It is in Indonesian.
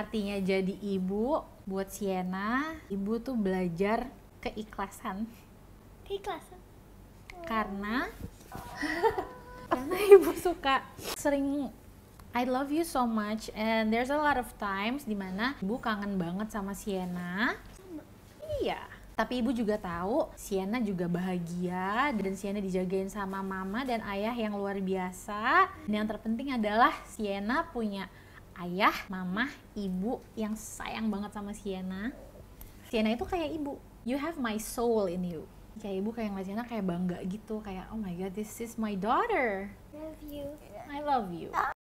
artinya jadi ibu buat Siena ibu tuh belajar keikhlasan keikhlasan karena karena ibu suka sering I love you so much and there's a lot of times dimana ibu kangen banget sama Siena iya tapi ibu juga tahu Siena juga bahagia dan Siena dijagain sama mama dan ayah yang luar biasa dan yang terpenting adalah Siena punya ayah, mama, ibu yang sayang banget sama Sienna. Sienna itu kayak ibu. You have my soul in you. Kayak ibu kayak ngeliat Sienna kayak bangga gitu. Kayak, oh my god, this is my daughter. Love you. I love you.